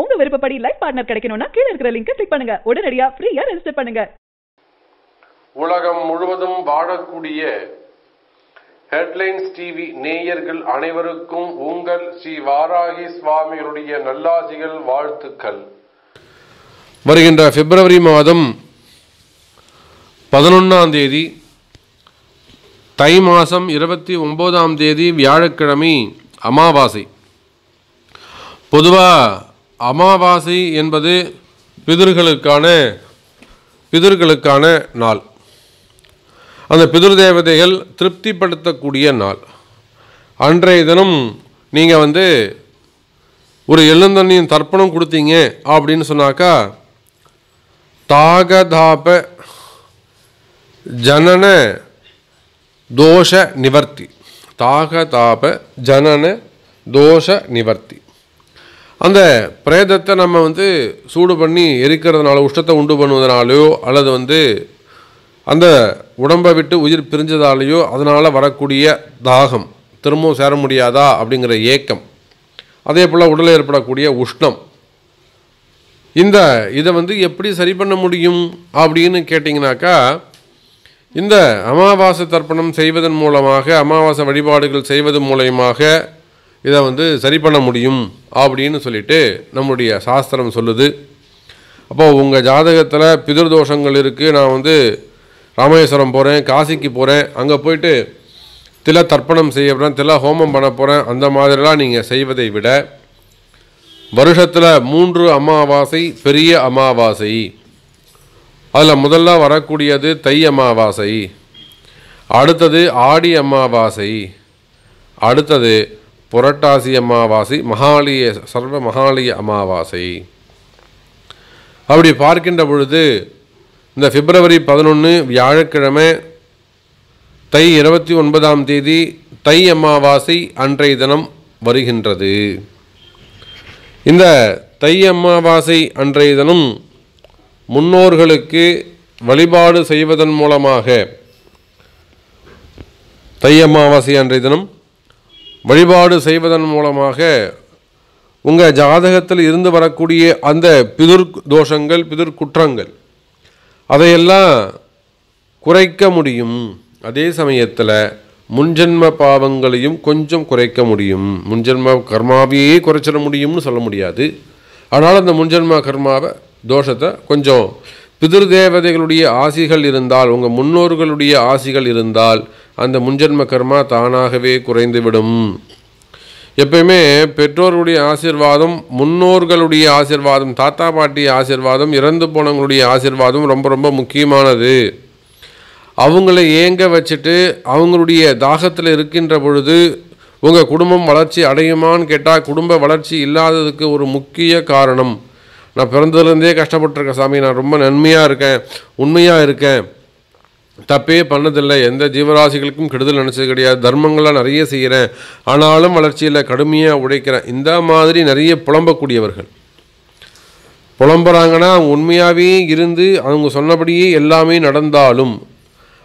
உங்க விருப்பப்படி life partner கிடைக்கணும்னா கீழே இருக்கிற லிங்க் கிளிக் பண்ணுங்க உடனடியா ஃப்ரீயா ரெஜிஸ்டர் பண்ணுங்க உலகம் முழுவதும் வாழக்கூடிய ஹெட்லைன்ஸ் டிவி நேயர்கள் அனைவருக்கும் உங்கள் ஸ்ரீ வாராகி சுவாமிகளுடைய நல்லாசிகள் வாழ்த்துக்கள் வருகின்ற பிப்ரவரி மாதம் பதினொன்றாம் தேதி தை மாதம் இருபத்தி ஒன்பதாம் தேதி வியாழக்கிழமை அமாவாசை பொதுவாக அமாவாசை என்பது பிதர்களுக்கான பிதர்களுக்கான நாள் அந்த பிதர் தேவதைகள் திருப்திப்படுத்தக்கூடிய நாள் அன்றைய தினம் நீங்கள் வந்து ஒரு எழுந்தண்ணியும் தர்ப்பணம் கொடுத்தீங்க அப்படின்னு சொன்னாக்கா தாகதாப ஜனன தோஷ நிவர்த்தி தாகதாப ஜனன தோஷ நிவர்த்தி அந்த பிரேதத்தை நம்ம வந்து சூடு பண்ணி எரிக்கிறதுனால உஷ்டத்தை உண்டு பண்ணுவதனாலேயோ அல்லது வந்து அந்த உடம்பை விட்டு உயிர் பிரிஞ்சதாலேயோ அதனால் வரக்கூடிய தாகம் திரும்பவும் சேர முடியாதா அப்படிங்கிற ஏக்கம் அதே போல் உடலில் ஏற்படக்கூடிய உஷ்ணம் இந்த இதை வந்து எப்படி சரி பண்ண முடியும் அப்படின்னு கேட்டிங்கனாக்கா இந்த அமாவாசை தர்ப்பணம் செய்வதன் மூலமாக அமாவாசை வழிபாடுகள் செய்வதன் மூலயமாக இதை வந்து சரி பண்ண முடியும் அப்படின்னு சொல்லிட்டு நம்முடைய சாஸ்திரம் சொல்லுது அப்போது உங்கள் ஜாதகத்தில் பிதிர்தோஷங்கள் இருக்குது நான் வந்து ராமேஸ்வரம் போகிறேன் காசிக்கு போகிறேன் அங்கே போயிட்டு தில தர்ப்பணம் செய்ய போகிறேன் தில ஹோமம் பண்ண போகிறேன் அந்த மாதிரிலாம் நீங்கள் செய்வதை விட வருஷத்தில் மூன்று அமாவாசை பெரிய அமாவாசை அதில் முதல்ல வரக்கூடியது தை அமாவாசை அடுத்தது ஆடி அமாவாசை அடுத்தது புரட்டாசி அமாவாசை மகாலய சர்வ மகாலய அமாவாசை அப்படி பார்க்கின்ற பொழுது இந்த பிப்ரவரி பதினொன்று வியாழக்கிழமை தை இருபத்தி ஒன்பதாம் தேதி தை அமாவாசை அன்றைய தினம் வருகின்றது இந்த தை அமாவாசை அன்றைய தினம் முன்னோர்களுக்கு வழிபாடு செய்வதன் மூலமாக தை அமாவாசை அன்றைய தினம் வழிபாடு செய்வதன் மூலமாக உங்கள் ஜாதகத்தில் இருந்து வரக்கூடிய அந்த பிதிர் தோஷங்கள் பிதிர் குற்றங்கள் அதையெல்லாம் குறைக்க முடியும் அதே சமயத்தில் முன்ஜென்ம பாவங்களையும் கொஞ்சம் குறைக்க முடியும் முன்ஜென்ம கர்மாவையே குறைச்சிட முடியும்னு சொல்ல முடியாது ஆனால் அந்த முன்ஜென்ம கர்மாவை தோஷத்தை கொஞ்சம் பிதிர் தேவதைகளுடைய ஆசிகள் இருந்தால் உங்கள் முன்னோர்களுடைய ஆசிகள் இருந்தால் அந்த முன்ஜென்ம கர்மா தானாகவே குறைந்துவிடும் எப்பயுமே பெற்றோருடைய ஆசிர்வாதம் முன்னோர்களுடைய ஆசிர்வாதம் தாத்தா பாட்டி ஆசிர்வாதம் இறந்து போனவங்களுடைய ஆசிர்வாதம் ரொம்ப ரொம்ப முக்கியமானது அவங்கள ஏங்க வச்சுட்டு அவங்களுடைய தாகத்தில் இருக்கின்ற பொழுது உங்கள் குடும்பம் வளர்ச்சி அடையுமான்னு கேட்டால் குடும்ப வளர்ச்சி இல்லாததுக்கு ஒரு முக்கிய காரணம் நான் பிறந்ததுலேருந்தே கஷ்டப்பட்டுருக்கேன் சாமி நான் ரொம்ப நன்மையாக இருக்கேன் உண்மையாக இருக்கேன் தப்பே பண்ணதில்லை எந்த ஜீவராசிகளுக்கும் கெடுதல் நினச்சது கிடையாது தர்மங்கள்லாம் நிறைய செய்கிறேன் ஆனாலும் வளர்ச்சியில் கடுமையாக உழைக்கிறேன் இந்த மாதிரி நிறைய புலம்பக்கூடியவர்கள் புலம்புறாங்கன்னா அவங்க உண்மையாகவே இருந்து அவங்க சொன்னபடியே எல்லாமே நடந்தாலும்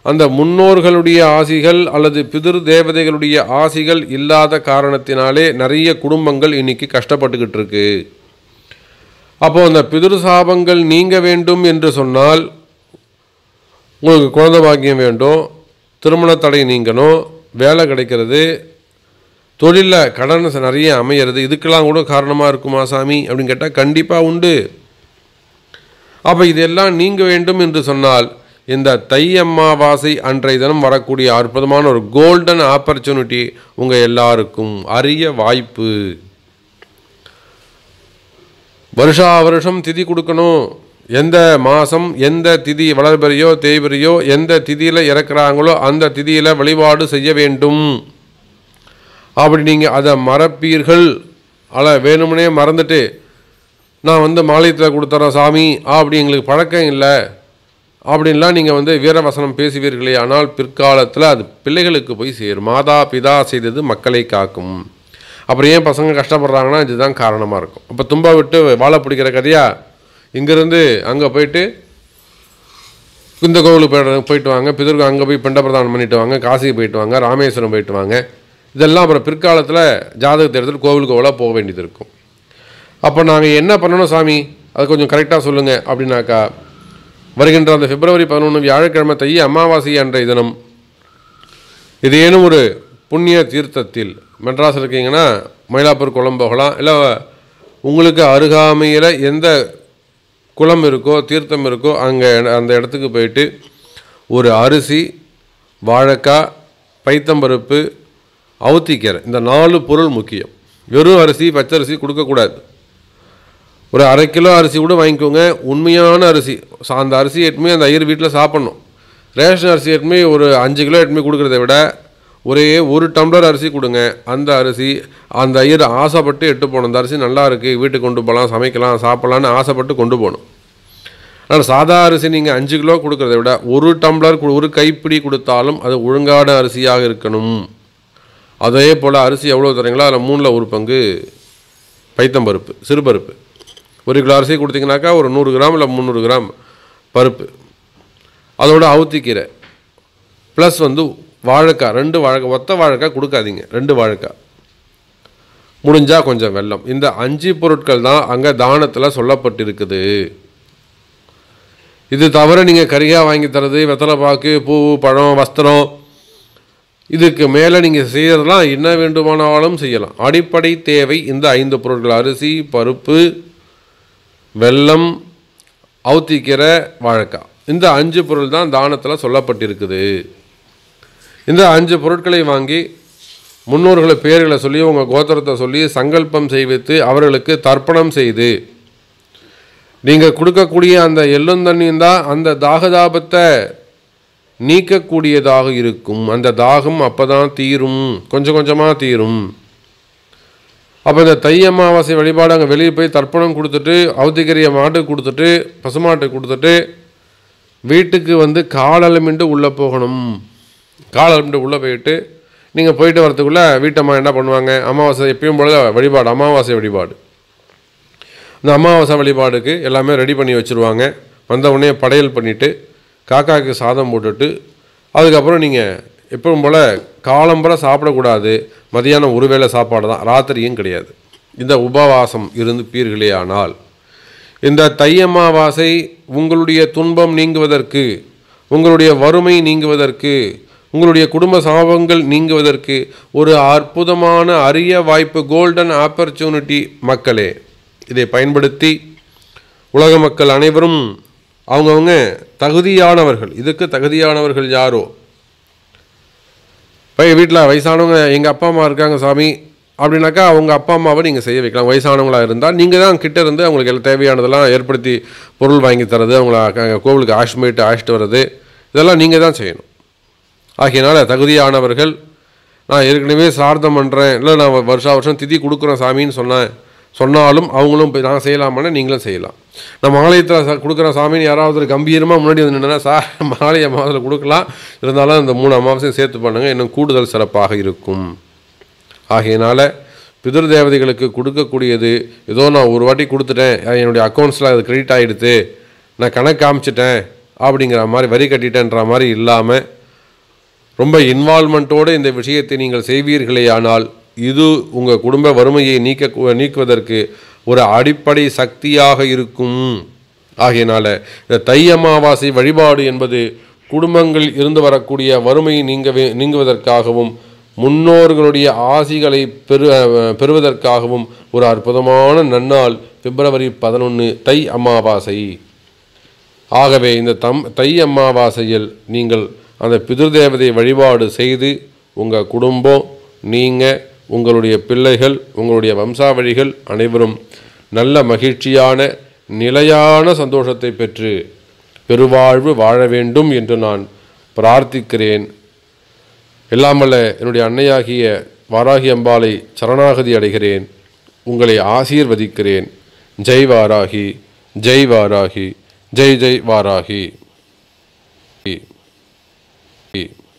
அந்த முன்னோர்களுடைய ஆசிகள் அல்லது பிதிரு தேவதைகளுடைய ஆசிகள் இல்லாத காரணத்தினாலே நிறைய குடும்பங்கள் இன்றைக்கி கஷ்டப்பட்டுக்கிட்டு இருக்கு அப்போது அந்த பிதிர் சாபங்கள் நீங்க வேண்டும் என்று சொன்னால் உங்களுக்கு குழந்த பாக்கியம் வேண்டும் திருமண தடை நீங்கணும் வேலை கிடைக்கிறது தொழிலில் கடன் நிறைய அமையிறது இதுக்கெல்லாம் கூட காரணமாக இருக்குமா சாமி அப்படின்னு கேட்டால் கண்டிப்பாக உண்டு அப்போ இதெல்லாம் நீங்க வேண்டும் என்று சொன்னால் இந்த தை அம்மாவாசை அன்றைய தினம் வரக்கூடிய அற்புதமான ஒரு கோல்டன் ஆப்பர்ச்சுனிட்டி உங்கள் எல்லாருக்கும் அரிய வாய்ப்பு வருஷா வருஷம் திதி கொடுக்கணும் எந்த மாதம் எந்த திதி வளர்பெறையோ தேய்பெறையோ எந்த திதியில் இறக்குறாங்களோ அந்த திதியில் வழிபாடு செய்ய வேண்டும் அப்படி நீங்கள் அதை மறப்பீர்கள் அல வேணும்னே மறந்துட்டு நான் வந்து மாலயத்தில் கொடுத்துறேன் சாமி அப்படி எங்களுக்கு பழக்கம் இல்லை அப்படின்லாம் நீங்கள் வந்து வீரவசனம் பேசுவீர்களே ஆனால் பிற்காலத்தில் அது பிள்ளைகளுக்கு போய் சேரும் மாதா பிதா செய்தது மக்களை காக்கும் அப்புறம் ஏன் பசங்க கஷ்டப்படுறாங்கன்னா இதுதான் காரணமாக இருக்கும் இப்போ தும்பா விட்டு வாழை பிடிக்கிற கதையாக இங்கேருந்து அங்கே போயிட்டு இந்த கோவில் போயிட்டு வாங்க பிதற்கு அங்கே போய் பிண்ட பிரதானம் பண்ணிட்டு வாங்க காசிக்கு போயிட்டு வாங்க ராமேஸ்வரம் போயிட்டு வாங்க இதெல்லாம் அப்புறம் பிற்காலத்தில் ஜாதகத்தை எடுத்துகிட்டு கோவில் கோவிலாக போக வேண்டியது இருக்கும் அப்போ நாங்கள் என்ன பண்ணணும் சாமி அது கொஞ்சம் கரெக்டாக சொல்லுங்கள் அப்படின்னாக்கா வருகின்ற அந்த பிப்ரவரி பதினொன்று வியாழக்கிழமை தைய அமாவாசை என்ற தினம் இது ஏனும் ஒரு புண்ணிய தீர்த்தத்தில் மெட்ராஸ் இருக்கீங்கன்னா மயிலாப்பூர் குளம் போகலாம் இல்லை உங்களுக்கு அருகாமையில் எந்த குளம் இருக்கோ தீர்த்தம் இருக்கோ அங்கே அந்த இடத்துக்கு போயிட்டு ஒரு அரிசி வாழைக்காய் பைத்தம்பருப்பு அவுத்திக்கரை இந்த நாலு பொருள் முக்கியம் வெறும் அரிசி பச்சரிசி கொடுக்கக்கூடாது ஒரு அரை கிலோ அரிசி கூட வாங்கிக்கோங்க உண்மையான அரிசி அந்த அரிசி எட்டுமே அந்த ஐயர் வீட்டில் சாப்பிட்ணும் ரேஷன் அரிசி எட்டுமே ஒரு அஞ்சு கிலோ எட்டுமே கொடுக்குறத விட ஒரே ஒரு டம்ளர் அரிசி கொடுங்க அந்த அரிசி அந்த ஐயர் ஆசைப்பட்டு எட்டு போகணும் அந்த அரிசி நல்லா இருக்குது வீட்டுக்கு கொண்டு போகலாம் சமைக்கலாம் சாப்பிட்லான்னு ஆசைப்பட்டு கொண்டு போகணும் ஆனால் சாதா அரிசி நீங்கள் அஞ்சு கிலோ கொடுக்குறத விட ஒரு டம்ளர் ஒரு கைப்பிடி கொடுத்தாலும் அது ஒழுங்கான அரிசியாக இருக்கணும் அதே போல் அரிசி எவ்வளோ தரீங்களோ அதில் மூணில் ஒரு பங்கு பைத்தம்பருப்பு சிறுபருப்பு ஒரு கிலோ அரிசி கொடுத்தீங்கனாக்கா ஒரு நூறு கிராம் இல்லை முந்நூறு கிராம் பருப்பு அதோட அவுத்திக்கீரை ப்ளஸ் வந்து வாழைக்காய் ரெண்டு வாழைக்காய் ஒத்த வாழைக்காய் கொடுக்காதீங்க ரெண்டு வாழைக்காய் முடிஞ்சால் கொஞ்சம் வெள்ளம் இந்த அஞ்சு பொருட்கள் தான் அங்கே தானத்தில் சொல்லப்பட்டிருக்குது இது தவிர நீங்கள் கறியாக வாங்கி தரது வெத்தலை பாக்கு பூ பழம் வஸ்திரம் இதுக்கு மேலே நீங்கள் செய்கிறதெல்லாம் என்ன வேண்டுமானாலும் செய்யலாம் அடிப்படை தேவை இந்த ஐந்து பொருட்கள் அரிசி பருப்பு வெல்லம் அவுத்திக்கிற வாழைக்காய் இந்த அஞ்சு பொருள் தான் தானத்தில் சொல்லப்பட்டிருக்குது இந்த அஞ்சு பொருட்களை வாங்கி முன்னோர்களை பெயர்களை சொல்லி உங்கள் கோத்திரத்தை சொல்லி சங்கல்பம் செய்வித்து அவர்களுக்கு தர்ப்பணம் செய்து நீங்கள் கொடுக்கக்கூடிய அந்த தண்ணியும் தான் அந்த தாகதாபத்தை நீக்கக்கூடியதாக இருக்கும் அந்த தாகம் அப்போ தான் தீரும் கொஞ்சம் கொஞ்சமாக தீரும் அப்போ இந்த தை அமாவாசை வழிபாடு அங்கே வெளியே போய் தர்ப்பணம் கொடுத்துட்டு அவதிக்கரிய மாட்டுக்கு கொடுத்துட்டு பசுமாட்டுக்கு கொடுத்துட்டு வீட்டுக்கு வந்து காலலமின்ட்டு உள்ளே போகணும் காலை உள்ளே போயிட்டு நீங்கள் போயிட்டு வரத்துக்குள்ளே வீட்டம்மா என்ன பண்ணுவாங்க அமாவாசை எப்பயும் போல வழிபாடு அமாவாசை வழிபாடு இந்த அமாவாசை வழிபாடுக்கு எல்லாமே ரெடி பண்ணி வச்சுருவாங்க வந்த உடனே படையல் பண்ணிவிட்டு காக்காவுக்கு சாதம் போட்டுட்டு அதுக்கப்புறம் நீங்கள் எப்பவும் போல் காலம்புற சாப்பிடக்கூடாது மதியானம் ஒருவேளை சாப்பாடு தான் ராத்திரியும் கிடையாது இந்த உபவாசம் இருந்து பீர்களே ஆனால் இந்த அமாவாசை உங்களுடைய துன்பம் நீங்குவதற்கு உங்களுடைய வறுமை நீங்குவதற்கு உங்களுடைய குடும்ப சாபங்கள் நீங்குவதற்கு ஒரு அற்புதமான அரிய வாய்ப்பு கோல்டன் ஆப்பர்ச்சுனிட்டி மக்களே இதை பயன்படுத்தி உலக மக்கள் அனைவரும் அவங்கவுங்க தகுதியானவர்கள் இதுக்கு தகுதியானவர்கள் யாரோ இப்போ வீட்டில் வயசானவங்க எங்கள் அப்பா அம்மா இருக்காங்க சாமி அப்படின்னாக்கா அவங்க அப்பா அம்மாவை நீங்கள் செய்ய வைக்கலாம் வயசானவங்களாக இருந்தால் நீங்கள் தான் கிட்டே இருந்து அவங்களுக்கு எல்லாம் தேவையானதெல்லாம் ஏற்படுத்தி பொருள் வாங்கி தரது அவங்கள கோவிலுக்கு ஆஷ்மேட்டு ஆஷ்ட்டு வர்றது இதெல்லாம் நீங்கள் தான் செய்யணும் ஆகையினால் தகுதியானவர்கள் நான் ஏற்கனவே சார்த்தம் பண்ணுறேன் இல்லை நான் வருஷா வருஷம் திதி கொடுக்குறேன் சாமின்னு சொன்னேன் சொன்னாலும் அவங்களும் போய் நான் செய்யலாமான்னு நீங்களும் செய்யலாம் நம்ம ஆலயத்தில் கொடுக்குற சாமின்னு யாராவது ஒரு கம்பீரமாக முன்னாடி வந்து நின்றுனா சார் ஆலய மாதத்தில் கொடுக்கலாம் இருந்தாலும் இந்த மூணு அமாவாசையும் சேர்த்து பண்ணுங்கள் இன்னும் கூடுதல் சிறப்பாக இருக்கும் ஆகையினால் பிதர் தேவதைகளுக்கு கொடுக்கக்கூடியது ஏதோ நான் ஒரு வாட்டி கொடுத்துட்டேன் என்னுடைய அக்கௌண்ட்ஸில் அது கிரெடிட் ஆகிடுது நான் கணக்கு காமிச்சிட்டேன் அப்படிங்கிற மாதிரி வரி கட்டிட்டேன்ற மாதிரி இல்லாமல் ரொம்ப இன்வால்மெண்ட்டோடு இந்த விஷயத்தை நீங்கள் செய்வீர்களே ஆனால் இது உங்கள் குடும்ப வறுமையை நீக்க நீக்குவதற்கு ஒரு அடிப்படை சக்தியாக இருக்கும் ஆகையினால் இந்த தை அமாவாசை வழிபாடு என்பது குடும்பங்கள் இருந்து வரக்கூடிய வறுமையை நீங்கவே நீங்குவதற்காகவும் முன்னோர்களுடைய ஆசிகளை பெறு பெறுவதற்காகவும் ஒரு அற்புதமான நன்னாள் பிப்ரவரி பதினொன்று தை அமாவாசை ஆகவே இந்த தம் தை அமாவாசையில் நீங்கள் அந்த பிதிருதேவதை வழிபாடு செய்து உங்கள் குடும்பம் நீங்கள் உங்களுடைய பிள்ளைகள் உங்களுடைய வம்சாவழிகள் அனைவரும் நல்ல மகிழ்ச்சியான நிலையான சந்தோஷத்தை பெற்று பெருவாழ்வு வாழ வேண்டும் என்று நான் பிரார்த்திக்கிறேன் எல்லாமல்ல என்னுடைய அன்னையாகிய வாராகி அம்பாளை சரணாகதி அடைகிறேன் உங்களை ஆசீர்வதிக்கிறேன் ஜெய் வாராகி ஜெய் வாராகி ஜெய் ஜெய் வாராகி